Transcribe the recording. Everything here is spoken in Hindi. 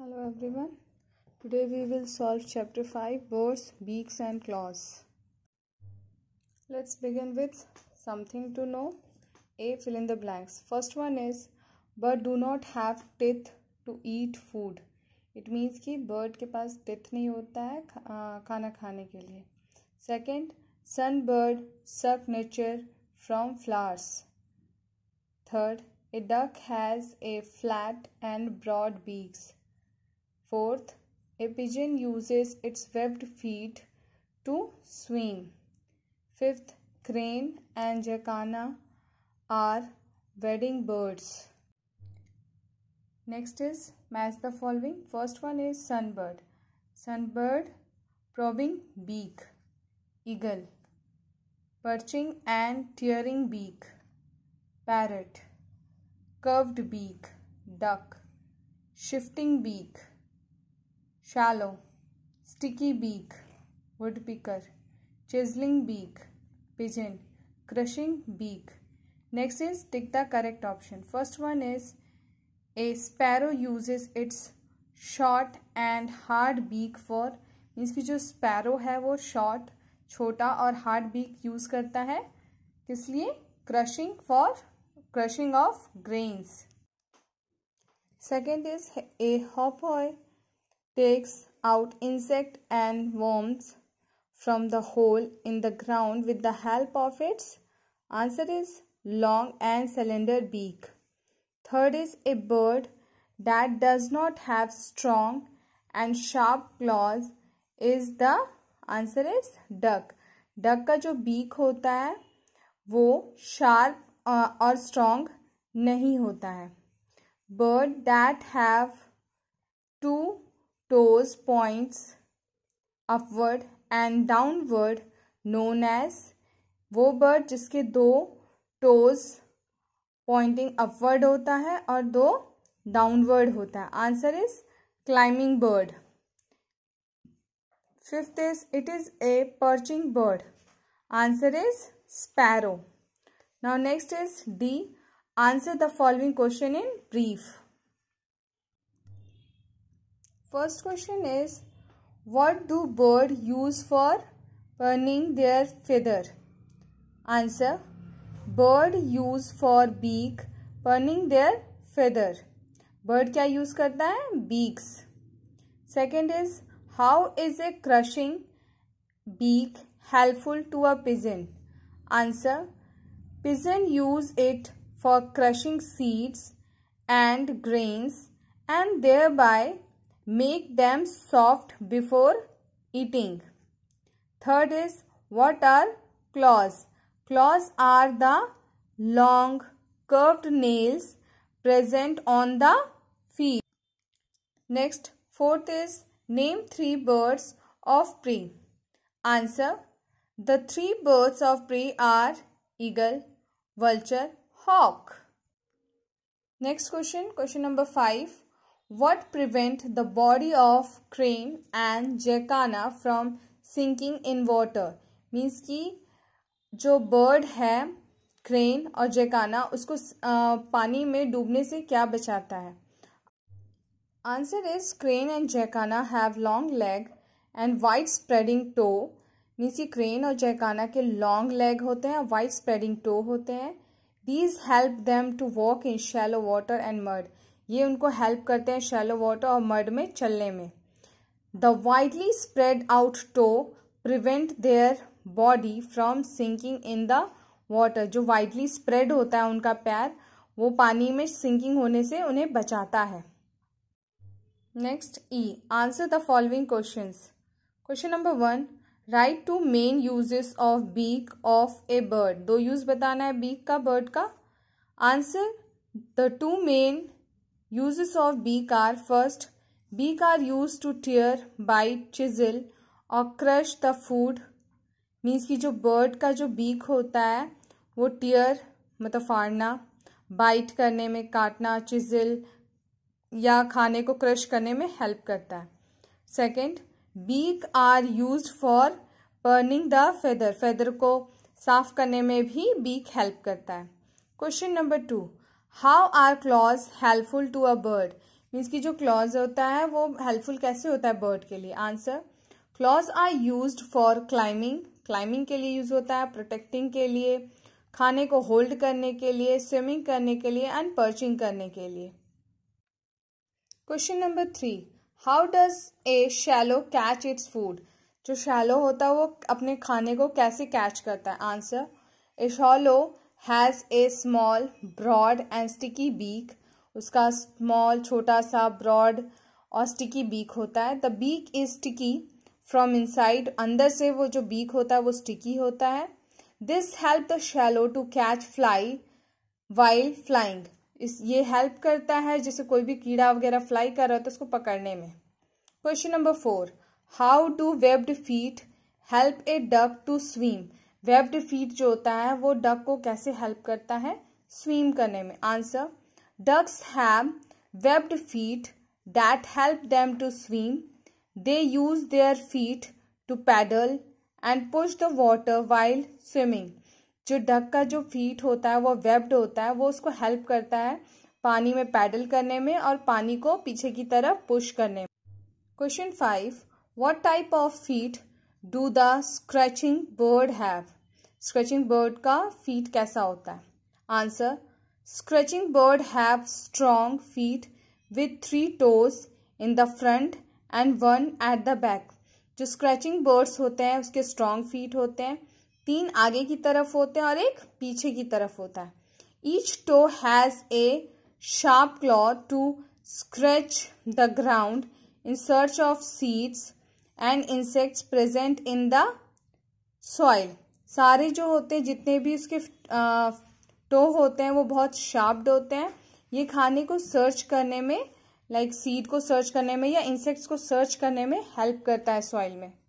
hello everyone today we will solve chapter 5 birds beaks and claws let's begin with something to know a fill in the blanks first one is bird do not have teeth to eat food It means कि बर्ड के teeth टिथ नहीं होता है खाना Second: Sunbird लिए second from flowers. Third: A duck has a flat and broad a Fourth, a pigeon uses its webbed feet to swim. Fifth, crane and jacana are wedding birds. Next is match the following. First one is sunbird. Sunbird probing beak. Eagle perching and tearing beak. Parrot curved beak. Duck shifting beak shallow sticky beak woodpecker chiseling beak pigeon crushing beak next is tick the correct option first one is a sparrow uses its short and hard beak for means की जो स्पैरो है वो शॉर्ट छोटा और हार्ड बीक यूज़ करता है किस लिए crushing for crushing of grains second is a hoopoe takes out insect and worms from the hole in the ground with the help of its answer is long and slender beak. Third is a bird that does not have strong and sharp claws is the answer is duck. Duck का जो बीक होता है वो शार्प और strong नहीं होता है Bird that have two toes points upward and downward known as वो बर्ड जिसके दो टोज पॉइंटिंग अपवर्ड होता है और दो डाउनवर्ड होता है answer is climbing bird fifth is it is a perching bird answer is sparrow now next is d answer the following question in brief First question is what do bird use for burning their feather? Answer bird use for beak burning their feather. Bird क्या use करता है Beaks. Second is how is a crushing beak helpful to a pigeon? Answer Pigeon use it for crushing seeds and grains and thereby Make them soft before eating. Third is what are claws? Claws are the long curved nails present on the feet. Next, fourth is name three birds of prey. Answer. The three birds of prey are eagle, vulture, hawk. Next question, question number 5. What prevent the body of crane and jacana from sinking in water means कि जो बर्ड है क्रेन और जैकाना उसको पानी में डूबने से क्या बचाता है answer is crane and jacana have long leg and wide spreading toe means नीचे क्रेन और जैकाना के लॉन्ग लेग होते हैं वाइड स्प्रेडिंग टो होते हैं these help them to walk in shallow water and mud ये उनको हेल्प करते हैं शेलो वाटर और मड में चलने में the widely spread out toe prevent their body from sinking in the water जो वाइडली स्प्रेड होता है उनका पैर वो पानी में सिंकिंग होने से उन्हें बचाता है नेक्स्ट ई answer the following question question number one write two main uses of beak of a bird दो यूज बताना है बीक का बर्ड का answer the two main Uses ऑफ beak are first beak are use to tear bite chisel और क्रश द फूड मीन्स की जो बर्ड का जो बीक होता है वो टीयर मतलब फाड़ना बाइट करने में काटना चिजिल या खाने को क्रश करने में हेल्प करता है second beak are use for burning the feather feather को साफ करने में भी बीक हेल्प करता है question number two how are claws helpful to a bird means की जो क्लॉज होता है वो हेल्पफुल कैसे होता है बर्ड के लिए answer claws are use for climbing climbing के लिए यूज होता है प्रोटेक्टिंग के लिए खाने को होल्ड करने के लिए स्विमिंग करने के लिए एंड पर्चिंग करने के लिए question number three how does a swallow catch its food जो शैलो होता है वो अपने खाने को कैसे कैच करता है answer a swallow has a small broad and sticky beak उसका स्मॉल छोटा सा ब्रॉड और स्टिकी बीक होता है the beak is sticky from inside अंदर से वो जो बीक होता है वो स्टिकी होता है this help the swallow to catch fly while flying इस ये हेल्प करता है जैसे कोई भी कीड़ा वगैरह फ्लाई कर रहा है तो उसको पकड़ने में question number four how do webbed feet help a duck to swim webbed feet जो होता है वो डक को कैसे हेल्प करता है स्विम करने में answer ducks have webbed feet that help them to swim they use their feet to paddle and push the water while swimming जो डक का जो फीट होता है वो वेब्ड होता है वो उसको हेल्प करता है पानी में पैडल करने में और पानी को पीछे की तरफ पुश करने में question five what type of feet do the scratching bird have scratching bird का फीट कैसा होता है answer scratching bird have strong feet with three toes in the front and one at the back जो स्क्रैचिंग बर्ड्स होते हैं उसके स्ट्रॉन्ग फीट होते हैं तीन आगे की तरफ होते हैं और एक पीछे की तरफ होता है each toe has a sharp claw to scratch the ground in search of seeds and insects present in the soil सारे जो होते हैं जितने भी उसके टो होते हैं वो बहुत शार्प्ड होते हैं ये खाने को सर्च करने में लाइक like सीड को सर्च करने में या इंसेक्ट्स को सर्च करने में हेल्प करता है सॉइल में